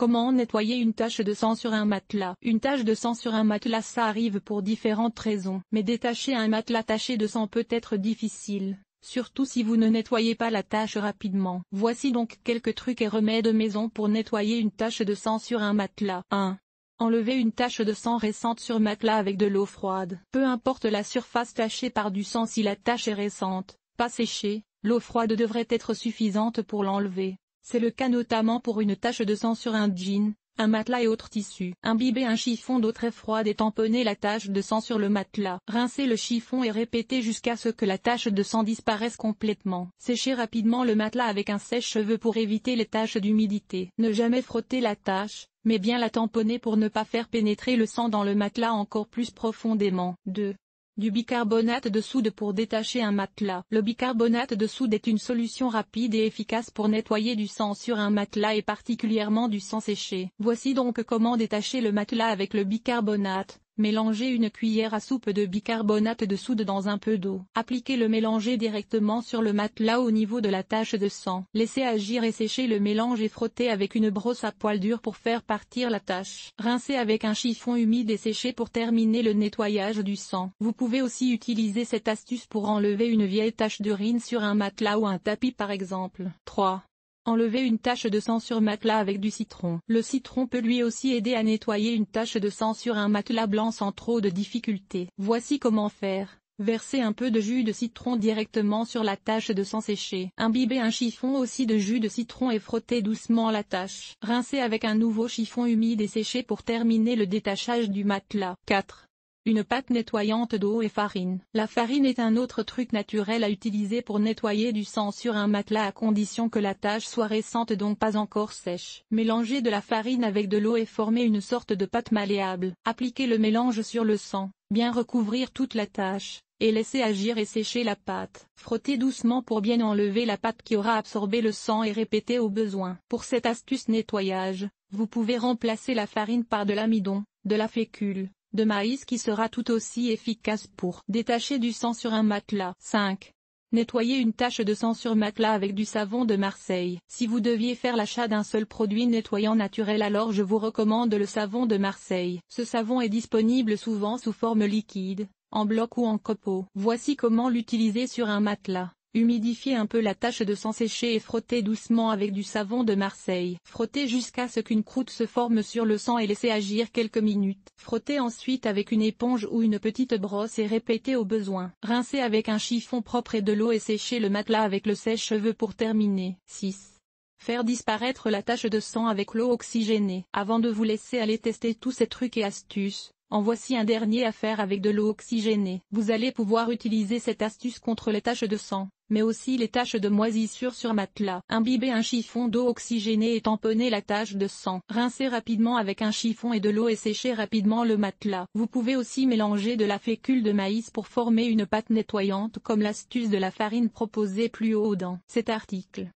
Comment nettoyer une tache de sang sur un matelas Une tache de sang sur un matelas ça arrive pour différentes raisons. Mais détacher un matelas taché de sang peut être difficile, surtout si vous ne nettoyez pas la tache rapidement. Voici donc quelques trucs et remèdes maison pour nettoyer une tache de sang sur un matelas. 1. Enlever une tache de sang récente sur matelas avec de l'eau froide. Peu importe la surface tachée par du sang si la tache est récente, pas séchée, l'eau froide devrait être suffisante pour l'enlever. C'est le cas notamment pour une tache de sang sur un jean, un matelas et autres tissus. Imbiber un chiffon d'eau très froide et tamponner la tache de sang sur le matelas. Rincer le chiffon et répéter jusqu'à ce que la tache de sang disparaisse complètement. Sécher rapidement le matelas avec un sèche-cheveux pour éviter les taches d'humidité. Ne jamais frotter la tache, mais bien la tamponner pour ne pas faire pénétrer le sang dans le matelas encore plus profondément. 2. Du bicarbonate de soude pour détacher un matelas. Le bicarbonate de soude est une solution rapide et efficace pour nettoyer du sang sur un matelas et particulièrement du sang séché. Voici donc comment détacher le matelas avec le bicarbonate. Mélangez une cuillère à soupe de bicarbonate de soude dans un peu d'eau. Appliquez le mélanger directement sur le matelas au niveau de la tache de sang. Laissez agir et sécher le mélange et frottez avec une brosse à poils durs pour faire partir la tache. Rincez avec un chiffon humide et séchez pour terminer le nettoyage du sang. Vous pouvez aussi utiliser cette astuce pour enlever une vieille tache d'urine sur un matelas ou un tapis par exemple. 3. Enlever une tache de sang sur matelas avec du citron. Le citron peut lui aussi aider à nettoyer une tache de sang sur un matelas blanc sans trop de difficultés. Voici comment faire. Versez un peu de jus de citron directement sur la tache de sang séché. Imbibez un chiffon aussi de jus de citron et frottez doucement la tache. Rincez avec un nouveau chiffon humide et séché pour terminer le détachage du matelas. 4 une pâte nettoyante d'eau et farine. La farine est un autre truc naturel à utiliser pour nettoyer du sang sur un matelas à condition que la tâche soit récente donc pas encore sèche. Mélangez de la farine avec de l'eau et formez une sorte de pâte malléable. Appliquez le mélange sur le sang, bien recouvrir toute la tâche et laissez agir et sécher la pâte. Frottez doucement pour bien enlever la pâte qui aura absorbé le sang et répétez au besoin. Pour cette astuce nettoyage, vous pouvez remplacer la farine par de l'amidon, de la fécule, de maïs qui sera tout aussi efficace pour détacher du sang sur un matelas. 5. Nettoyer une tache de sang sur matelas avec du savon de Marseille. Si vous deviez faire l'achat d'un seul produit nettoyant naturel alors je vous recommande le savon de Marseille. Ce savon est disponible souvent sous forme liquide, en bloc ou en copeaux. Voici comment l'utiliser sur un matelas. Humidifiez un peu la tache de sang séché et frottez doucement avec du savon de Marseille. Frottez jusqu'à ce qu'une croûte se forme sur le sang et laissez agir quelques minutes. Frottez ensuite avec une éponge ou une petite brosse et répétez au besoin. Rincez avec un chiffon propre et de l'eau et séchez le matelas avec le sèche-cheveux pour terminer. 6. Faire disparaître la tache de sang avec l'eau oxygénée. Avant de vous laisser aller tester tous ces trucs et astuces, en voici un dernier à faire avec de l'eau oxygénée. Vous allez pouvoir utiliser cette astuce contre les taches de sang, mais aussi les taches de moisissure sur matelas. Imbibez un chiffon d'eau oxygénée et tamponnez la tache de sang. Rincez rapidement avec un chiffon et de l'eau et séchez rapidement le matelas. Vous pouvez aussi mélanger de la fécule de maïs pour former une pâte nettoyante comme l'astuce de la farine proposée plus haut dans cet article.